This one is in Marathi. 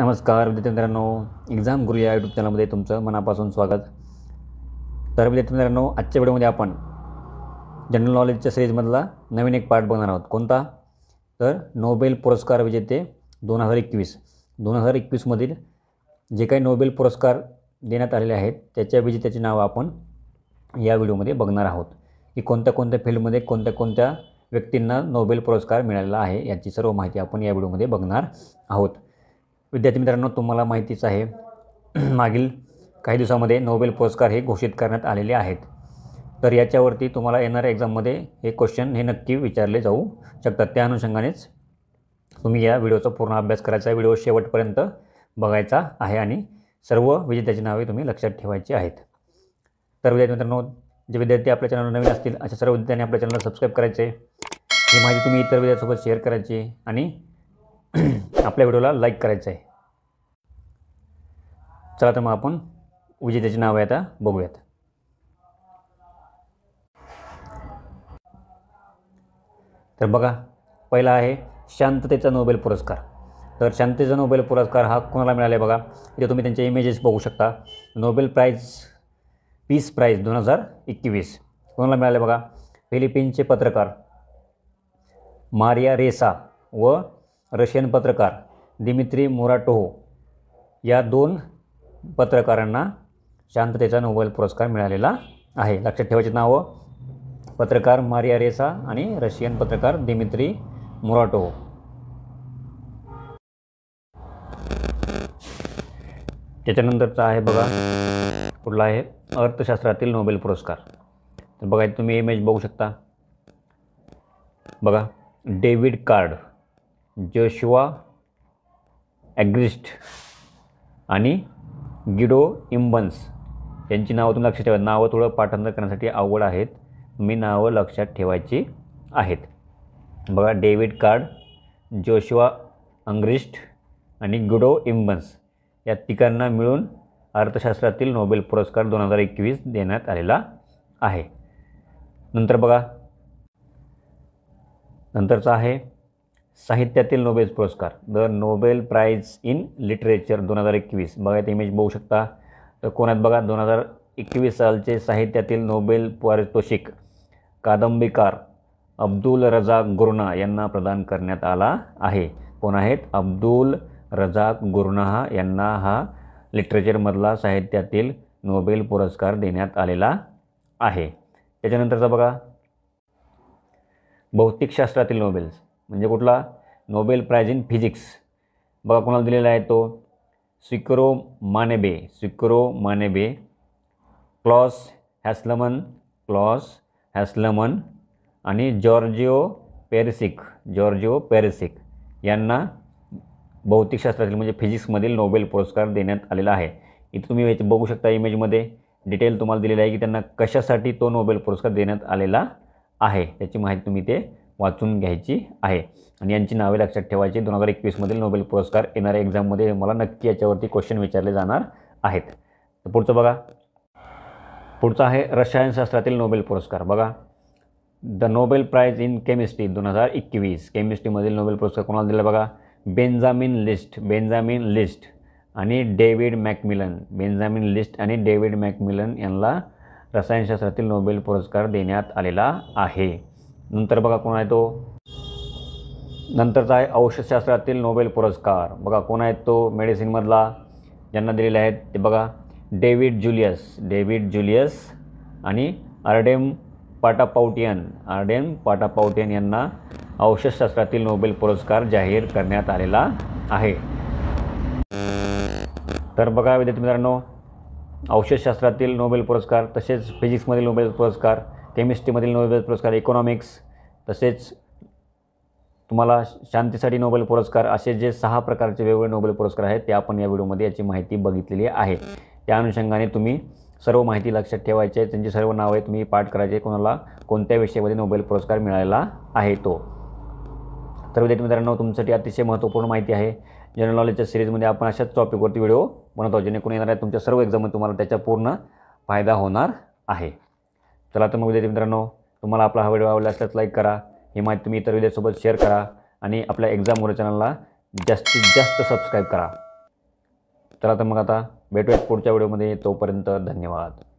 नमस्कार विद्यार्थी मित्रांनो एक्झाम गुरु या यूट्यूब चॅनलमध्ये तुमचं मनापासून स्वागत तर विद्यार्थी मित्रांनो आजच्या व्हिडिओमध्ये आपण जनरल नॉलेजच्या सिरीजमधला नवीन एक पार्ट बघणार आहोत कोणता तर नोबेल पुरस्कार विजेते दोन हजार एकवीस दोन हजार एकवीसमधील जे काही नोबेल पुरस्कार देण्यात आलेले आहेत त्याच्या विजेत्याचे नावं आपण या व्हिडिओमध्ये बघणार आहोत की कोणत्या कोणत्या फील्डमध्ये कोणत्या कोणत्या व्यक्तींना नोबेल पुरस्कार मिळालेला आहे याची सर्व माहिती आपण या व्हिडिओमध्ये बघणार आहोत विद्यार्थी मित्रांनो तुम्हाला माहितीच आहे मागील काही दिवसामध्ये नोबेल पुरस्कार हे घोषित करण्यात आलेले आहेत तर याच्यावरती तुम्हाला येणाऱ्या एक्झाममध्ये हे क्वेश्चन हे नक्की विचारले जाऊ शकतात त्या अनुषंगानेच तुम्ही या व्हिडिओचा पूर्ण अभ्यास करायचा व्हिडिओ शेवटपर्यंत बघायचा आहे आणि सर्व विजेत्याची नावे तुम्ही लक्षात ठेवायची आहेत तर विद्यार्थी मित्रांनो जे विद्यार्थी आपल्या चॅनलवर नवीन असतील अशा सर्व विद्यार्थ्यांनी आपल्या चॅनलला सबस्क्राईब करायचे ही माहिती तुम्ही इतर विद्यार्थ्यांसोबत शेअर करायची आणि आपल्या व्हिडिओला लाईक करायचं आहे चला तर मग आपण विजेतेचे नाव आहे आता बघूयात तर बघा पहिला आहे शांततेचा नोबेल पुरस्कार तर शांततेचा नोबेल पुरस्कार हा कोणाला मिळाला आहे बघा इथे तुम्ही त्यांच्या इमेजेस बघू शकता नोबेल प्राईज पीस प्राईज दोन हजार एकवीस कोणाला मिळाले बघा फिलिपिनचे पत्रकार मारिया रेसा व रशियन पत्रकार दिमित्री मोराटोहो या दोन पत्रकारांना शांततेचा नोबेल पुरस्कार मिळालेला आहे लक्षात ठेवायची नावं पत्रकार मारिया रेसा आणि रशियन पत्रकार दिमित्री मोराटोहो त्याच्यानंतरचा आहे बघा कुठला आहे अर्थशास्त्रातील नोबेल पुरस्कार तर बघा तुम्ही इमेज बघू शकता बघा डेव्हिड कार्ड जोशुआ ॲग्रिस्ट आणि गिडो इम्बन्स यांची नावं तुम्ही लक्षात ठेवा नावं थोडं पाठांतर करण्यासाठी आवड आहेत मी नावं लक्षात ठेवायची आहेत बघा डेव्हिड कार्ड जोशुआ अंग्रिस्ट आणि गुडो इम्बन्स या तिघांना मिळून अर्थशास्त्रातील नोबेल पुरस्कार दोन हजार एकवीस देण्यात आलेला आहे नंतर बघा नंतरचा आहे साहित्यातील नोबेल पुरस्कार the Nobel prize in literature दोन हजार एकवीस बघा इथे इमेज बघू शकता तर आहेत बघा दोन हजार एकवीस सालचे साहित्यातील नोबेल पारितोषिक कादंबीकार अब्दुल रजाक गुरुना यांना प्रदान करण्यात आला आहे कोण आहेत अब्दुल रजाक गुरुना यांना हा लिटरेचरमधला साहित्यातील नोबेल पुरस्कार देण्यात आलेला आहे त्याच्यानंतरचा बघा भौतिकशास्त्रातील नोबेल्स म्हणजे कुठला नोबेल प्राइज इन फिजिक्स बघा कोणाला दिलेला आहे तो स्विकरो मानेबे स्विकरो मानेबे क्लॉस हॅस्लमन क्लॉस हॅस्लमन आणि जॉर्जिओ पेरिसिक जॉर्जिओ पेरिसिक यांना भौतिकशास्त्रातील म्हणजे फिजिक्समधील नोबेल पुरस्कार देण्यात आलेला आहे इथं तुम्ही बघू शकता इमेजमध्ये डिटेल तुम्हाला दिलेला आहे की त्यांना कशासाठी तो नोबेल पुरस्कार देण्यात आलेला आहे त्याची माहिती तुम्ही ते वाचून घ्यायची आहे आणि यांची नावे लक्षात ठेवायची दोन हजार एकवीसमधील नोबेल पुरस्कार येणाऱ्या एक्झाममध्ये मला नक्की याच्यावरती क्वेश्चन विचारले जाणार आहेत तर पुढचं बघा पुढचं आहे रसायनशास्त्रातील नोबेल पुरस्कार बघा the Nobel prize in chemistry दोन हजार एकवीस केमिस्ट्रीमधील नोबेल पुरस्कार कोणाला दिला बघा बेंजामिन लिस्ट बेंजामिन लिस्ट आणि डेव्हिड मॅकमिलन बेंजामिन लिस्ट आणि डेव्हिड मॅकमिलन यांना रसायनशास्त्रातील नोबेल पुरस्कार देण्यात आलेला आहे नंतर बघा कोण आहे तो नंतरचा आहे औषधशास्त्रातील नोबेल पुरस्कार बघा कोण आहेत तो मेडिसिनमधला ज्यांना दिलेले आहेत ते बघा डेव्हिड ज्युलियस डेव्हिड जुलियस आणि आर्डेम पाटापावटियन आर्डेम पाटापावटियन यांना औषधशास्त्रातील नोबेल पुरस्कार जाहीर करण्यात आलेला आहे तर बघा विद्यार्थी मित्रांनो औषधशास्त्रातील नोबेल पुरस्कार तसेच फिजिक्समधील नोबेल पुरस्कार केमिस्ट्रीमधील नोबेल पुरस्कार इकॉनॉमिक्स तसेच तुम्हाला शांतीसाठी नोबेल पुरस्कार असे जे सहा प्रकारचे वेगवेगळे नोबेल पुरस्कार आहेत ते आपण या व्हिडिओमध्ये याची माहिती बघितलेली आहे त्या अनुषंगाने तुम्ही सर्व माहिती लक्षात ठेवायची आहे त्यांची सर्व नावं आहे तुम्ही पाठ करायचे कोणाला कोणत्या विषयामध्ये नोबेल पुरस्कार मिळालेला आहे तो तर विद्यार्थी मित्रांनो तुमच्यासाठी अतिशय महत्त्वपूर्ण माहिती आहे जनरल नॉलेजच्या सिरीजमध्ये आपण अशाच टॉपिकवरती व्हिडिओ बनवत आहोत जेणेकरून आहे तुमच्या सर्व एक्झाममध्ये तुम्हाला त्याचा पूर्ण फायदा होणार आहे चला तर मग विद्यार्थी मित्रांनो तुम्हाला आपला हा व्हिडिओ आवडला असल्यास लाईक करा ही माहिती तुम्ही इतर व्हिडिओसोबत शेअर करा आणि आपल्या एक्झामवर चॅनलला जास्तीत जास्त सबस्क्राईब करा तर आता मग आता भेटूयात पुढच्या व्हिडिओमध्ये तोपर्यंत धन्यवाद